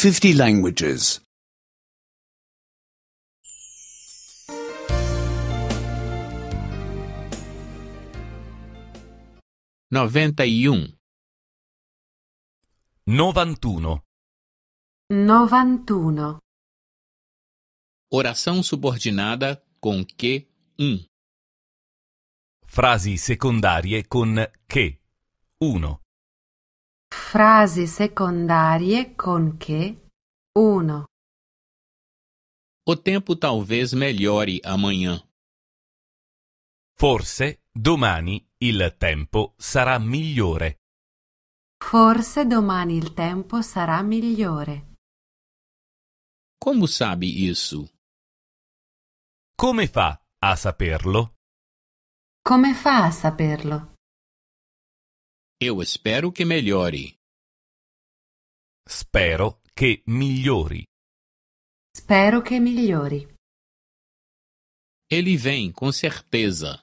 50 languages. 91 um. Novantuno. Novantuno. Oração subordinada com que um. Frasi secondarie con che 1 Frasi secondarie con che 1. O tempo talvez melhore amanhã. Forse domani il tempo sarà migliore. Forse domani il tempo sarà migliore. Como sabe isso? Come fa a saperlo? Come fa a saperlo? Eu espero che melhore. Spero che migliori. Spero che migliori. Ele vem com certeza.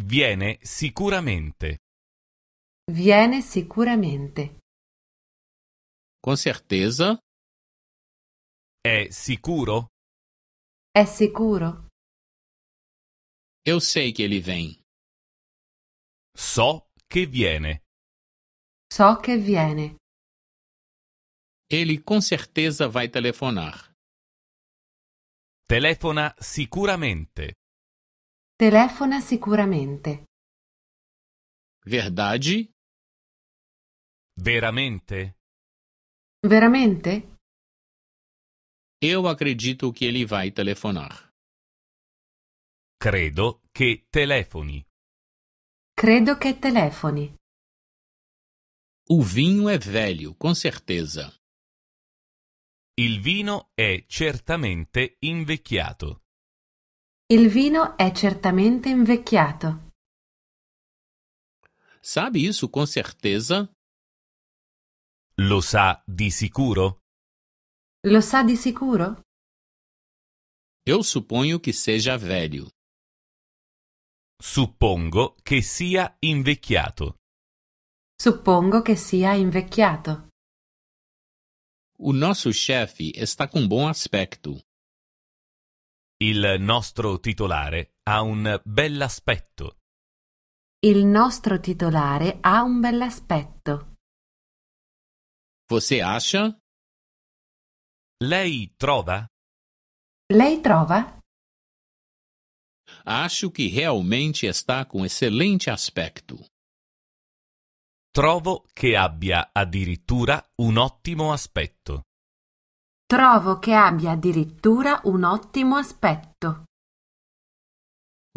Viene sicuramente. Viene sicuramente. Com certeza. È sicuro? È sicuro? Eu sei che ele vem. So che viene. So che viene. Ele com certeza vai telefonar. Telefona sicuramente. Telefona sicuramente. Verdade? Veramente? Veramente? Eu acredito que ele vai telefonar. Credo che telefoni. Credo che telefoni. O vinho é velho, com certeza. Il vino è certamente invecchiato. Il vino è certamente invecchiato. Sabe isso com certeza? Lo sa di sicuro? Lo sa di sicuro? Eu suponho que seja velho. Suppongo che sia invecchiato. Suppongo che sia invecchiato. O nosso chefe está com bom aspecto. Il nostro titolare ha un bell'aspetto. Il nostro titolare ha un bell'aspetto. Você acha? Lei trova? Lei trova? Acho que realmente está com excelente aspecto. Trovo che abbia addirittura un ottimo aspetto. Trovo che abbia addirittura un ottimo aspetto.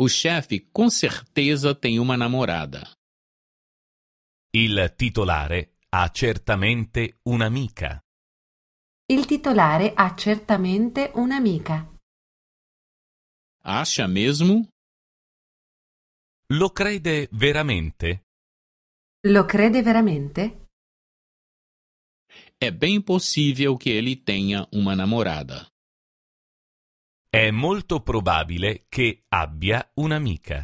O chefe con certeza tem uma namorada. Il titolare ha certamente un'amica. Il titolare ha certamente un'amica. Acha mesmo? Lo crede veramente? Lo crede veramente? È ben possibile che ele tenga una namorada. È molto probabile che abbia un'amica.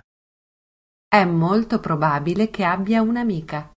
È molto probabile che abbia un'amica.